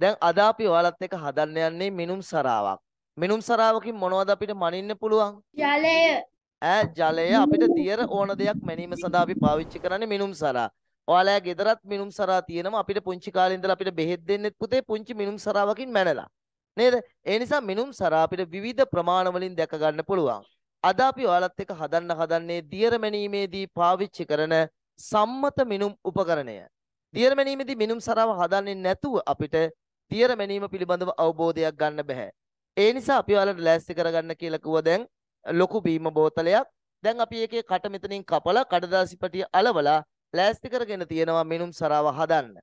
දැන් අද අපි ඔයාලත් එක්ක හදන්න යන්නේ මිනුම් සරාවක්. මිනුම් සරාවකින් මොනවද අපිට මනින්න පුළුවන්? ජලය. ඈ ජලය අපිට දියර ඕන දෙයක් මැනීම සඳහා අපි පාවිච්චි කරන්නේ මිනුම් සරා. ඔයාලා ගෙදරත් මිනුම් සරා තියෙනවා. අපිට පුංචි කාලේ ඉඳලා අපිට බෙහෙත් දෙන්නෙත් පුතේ පුංචි මිනුම් සරාවකින් මැනලා. නේද? ඒ නිසා මිනුම් සරා අපිට විවිධ ප්‍රමාණ වලින් දැක ගන්න පුළුවන්. අද අපි ඔයාලත් එක්ක හදන්න හදන්නේ දියර මැනීමේදී පාවිච්චි කරන සම්මත මිනුම් උපකරණය. දියර මැනීමේදී මිනුම් සරාව හදන්නේ නැතුව අපිට තියර මැනීම පිළිබඳව අවබෝධයක් ගන්න බෑ. ඒ නිසා අපි ඔයාලට ලෑස්ති කරගන්න කියලා කිව්වා දැන් ලොකු බීම බෝතලයක්. දැන් අපි ඒකේ කට මෙතනින් කපලා කඩදාසි පටිය අලවලා ලෑස්ති කරගෙන තියෙනවා මිනුම් සරාව හදන්න.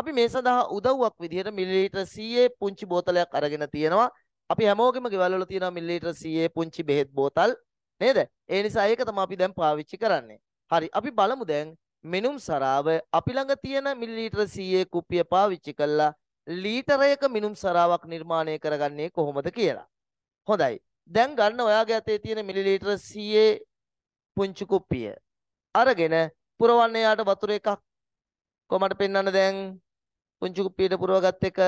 අපි මේ සඳහා උදව්වක් විදිහට මිලිලීටර් 100 පුංචි බෝතලයක් අරගෙන තියෙනවා. අපි හැමෝගෙම ගෙවල් වල තියෙනවා මිලිලීටර් 100 පුංචි බෙහෙත් බෝතල් නේද? ඒ නිසා ඒක තමයි අපි දැන් පාවිච්චි කරන්නේ. හරි අපි බලමු දැන් මෙනුම් සරාව අපි ළඟ තියෙන මිලිලීටර් 100 කුප්පිය පාවිච්චි කළා ලීටරයක මිනුම් සරාවක් නිර්මාණය කරගන්නේ කොහොමද කියලා. හොඳයි. දැන් ගන්න ඔයාගේ අතේ තියෙන මිලිලීටර 100 පුංචි කුප්පිය. අරගෙන පුරවන්න යාට වතුර එකක් කොහමද පෙන්වන්න දැන් පුංචි කුප්පියට පුරවගත් එක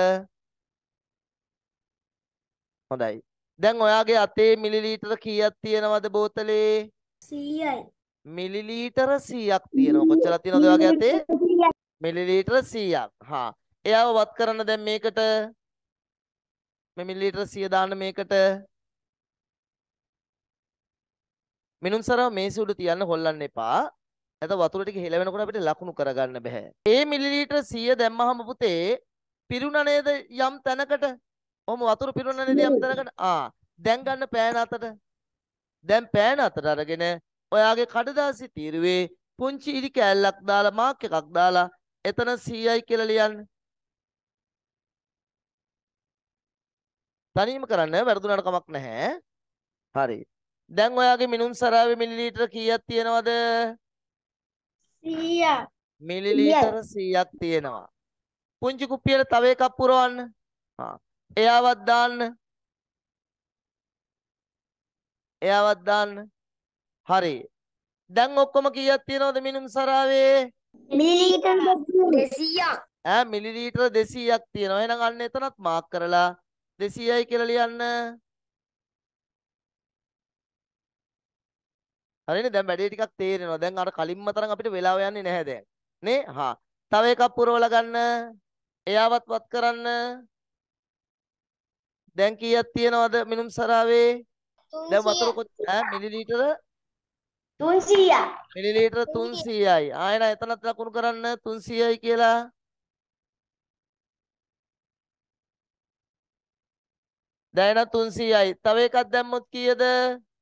හොඳයි දැන් ඔයාගේ අතේ මිලිලීටර කීයක් තියෙනවද බෝතලේ 100යි මිලිලීටර 100ක් තියෙනවා කොච්චරක් තියෙනවද ඔයාගේ අතේ මිලිලීටර 100ක් හා එයාව වත් කරන්න දැන් මේකට මේ මිලිලීටර 100 දාන්න මේකට මිනුම්සරව මේ සූඩු තියන්න හොල්ලන්න එපා. නැත වතුර ටික හෙලවෙනකොට අපිට ලකුණු කරගන්න බෑ. ඒ මිලිලීටර 100 දැම්මහම පුතේ පිරුණ නේද යම් තැනකට? ඔහොම වතුර පිරුණ නේද යම් තැනකට? ආ දැන් ගන්න පෑන අතට. දැන් පෑන අතට අරගෙන ඔයාගේ කඩදාසි තීරුවේ පුංචි ඉරි කෑල්ලක් දාලා මාක් එකක් දාලා එතන 100යි කියලා ලියන්න. තනියම කරන්න වැරදුනට කමක් නැහැ. හරි. දැන් ඔයාගේ මිනුම් සරාවේ මිලිලීටර කීයක් තියෙනවද? 100ක්. මිලිලීටර 100ක් තියෙනවා. පුංචි කුප්පියට තව එකක් පුරවන්න. හා. එයාවත් දාන්න. එයාවත් දාන්න. හරි. දැන් ඔක්කොම කීයක් තියෙනවද මිනුම් සරාවේ? මිලිලීටර 200ක්. ඈ මිලිලීටර 200ක් තියෙනවා. එහෙනම් අන්න එතනත් මාක් කරලා 200යි කියලා ලියන්න. හරිනේ දැන් වැඩේ ටිකක් තේරෙනවා. දැන් අර කලින්ම තරම් අපිට වෙලාව යන්නේ නැහැ දැන්. නේ? හා. තව එකක් පුරවලා ගන්න. එයාවත් වත් කරන්න. දැන් කීයක් තියෙනවද මිනුම් සරාවේ? දැන් වතුර කොච්චර මිලිලීටර 300යි. මිලිලීටර 300යි. ආයෙත් එතනත් ලකුණු කරන්න 300යි කියලා. දැන් 300යි. තව එකක් දැම්මොත් කීයද?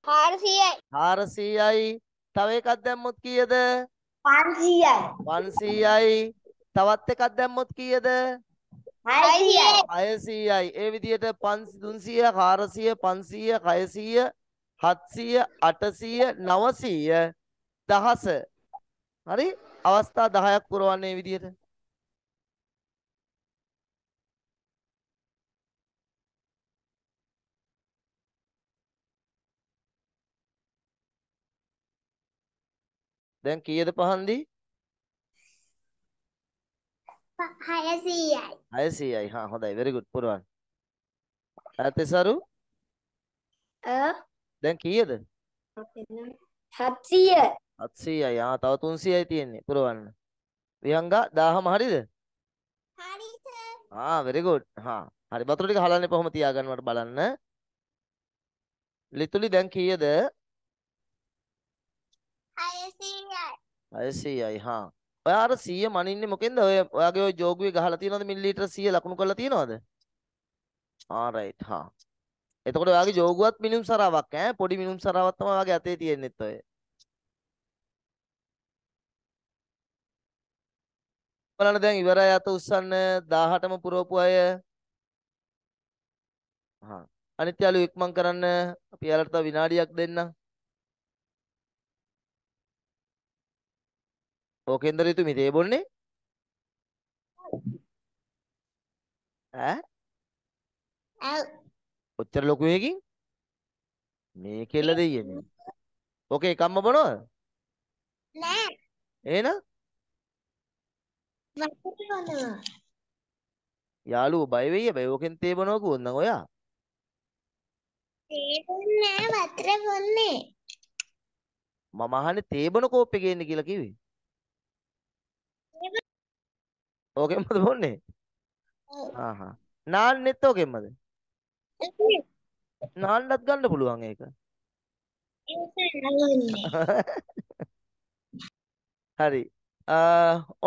400යි. 400යි. තව එකක් දැම්මොත් කීයද? 500යි. 500යි. තවත් එකක් දැම්මොත් කීයද? 600යි. 600යි. ඒ විදිහට 300, 400, 500, 600, 700, 800, 900, 1000. හරි? අවස්ථා 10ක් පුරවන්නේ විදිහට. දැන් කීයද පහන්දි? 600යි. 600යි. හා හොඳයි. very good. පුරවන්න. ඇතසරු? අ දැන් කීයද? 700. 700යි. ආ තව 300යි තියෙන්නේ. පුරවන්න. විහංගා 1000ම හරිද? හරි සර්. ආ very good. හා. හරි. වතුර ටික හලන්නේ කොහොම තියාගන්නවට බලන්න. ලිතුලි දැන් කීයද? 600. 600යි. හා. ඔයා අර 100 මනින්නේ මොකෙන්ද? ඔය ඔයාගේ ওই ජෝගුවේ ගහලා තියෙනවද මිලිලීටර 100 ලකුණු කරලා තියෙනවද? ආරයිට් හා. එතකොට ඔයාගේ ජෝගුවත් මිනුම් සරාවක් ඈ පොඩි මිනුම් සරාවක් තමයි ඔයාගේ අතේ තියෙන්නෙත් ඔය. බලන්න දැන් ඉවරයි අත උස්සන්න 18ම පුරවපු අය. හා. අනිත් යාළුවෝ ඉක්මන් කරන්න අපි යාළුවට තව විනාඩියක් දෙන්නම්. ඕකෙන්ද රිතු මේ තේ බොන්නේ? ඈ? ආව්. ඔච්චර ලොකු එකකින් මේකෙල්ල දෙයියනේ. ඕකේ එකක්ම බොනවද? නෑ. එහෙනම්? වතුර බොනවා. යාළුවෝ බය වෙයි හැබැයි ඕකෙන් තේ බොනවා කොහොමද ඔයා? තේ බොන්නේ නෑ වතුර බොන්නේ. මම අහන්නේ තේ බොන කෝප් එකේ ඉන්න කියලා කිව්වේ. ඕකෙන්මද බොන්නේ? ආහා. නාන්නෙත් ඕකෙන්මද? නාන්නත් ගන්න පුළුවන් ඒක. හරි.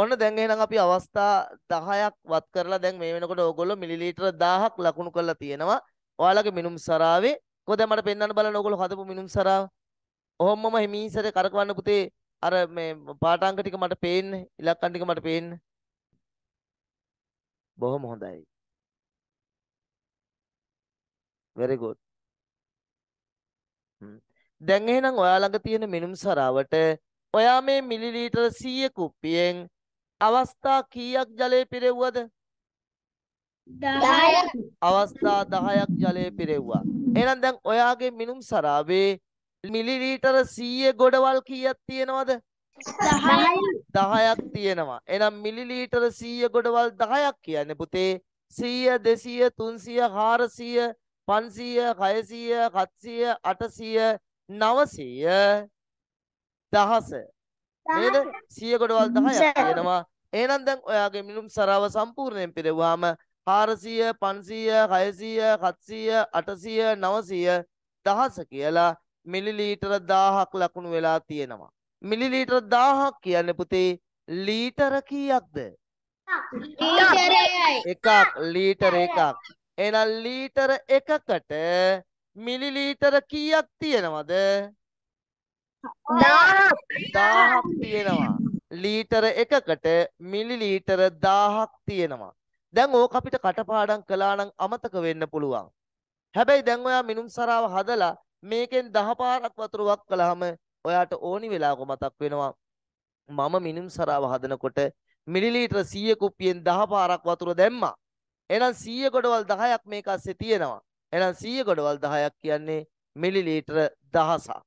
ඔන්න දැන් එහෙනම් අපි අවස්ථා 10ක් වත් කරලා දැන් මේ වෙනකොට ඕගොල්ලෝ මිලිලීටර 1000ක් ලකුණු කරලා තියෙනවා. ඔයාලගේ මිනුම් සරාවේ කොහොමද මට පෙන්වන්න බලන්න ඕගොල්ලෝ හදපු මිනුම් සරාව. ඔහොමම හිමීසර කරකවන්න පුතේ අර මේ පාටාංක ටික මට පේන්නේ. ඉලක්කම් ටික මට පේන්නේ. බොහොම හොඳයි. very good. හ්ම්. දැන් එහෙනම් ඔයා ළඟ තියෙන මිනුම් සරාවට ඔයා මේ මිලිලීටර 100 කුප්පියෙන් අවස්ථා කීයක් ජලය පිරෙව්වද? 10ක්. අවස්ථා 10ක් ජලය පිරෙව්වා. එහෙනම් දැන් ඔයාගේ මිනුම් සරාවේ මිලිලීටර 100 ගොඩවල් කීයක් තියෙනවද? 10ක් තියෙනවා. එහෙනම් මිලිලීටර 100 ගොඩවල් 10ක් කියන්නේ පුතේ 100 200 300 400 500 600 700 800 900 1000 නේද 100 ගොඩවල් 10ක් තියෙනවා. එහෙනම් දැන් ඔයාගේ මිනුම් සරාව සම්පූර්ණයෙන් පෙරවුවාම 400 500 600 700 800 900 1000 කියලා මිලිලීටර 1000ක් ලකුණු වෙලා තියෙනවා. මිලිලීටර් 1000ක් කියන්නේ පුතේ ලීටර කීයක්ද? එකක් ලීටර එකක්. එහෙනම් ලීටර එකකට මිලිලීටර කීයක් තියෙනවද? 1000ක් තියෙනවා. ලීටර එකකට මිලිලීටර 1000ක් තියෙනවා. දැන් ඕක අපිට කටපාඩම් කළා නම් අමතක වෙන්න පුළුවන්. හැබැයි දැන් ඔයා මිනුම් සරාව හදලා මේකෙන් 10 පාරක් වතුර වක් කළාම ඔයාට ඕනි වෙලාවක මතක් වෙනවා මම මිනුම් සරාව හදනකොට මිලිලීටර 100 කුප්පියෙන් 10 පාරක් වතුර දැම්මා. එහෙනම් 100 ගොඩවල් 10ක් මේක ඇස්සේ තියෙනවා. එහෙනම් 100 ගොඩවල් 10ක් කියන්නේ මිලිලීටර 1000ක්.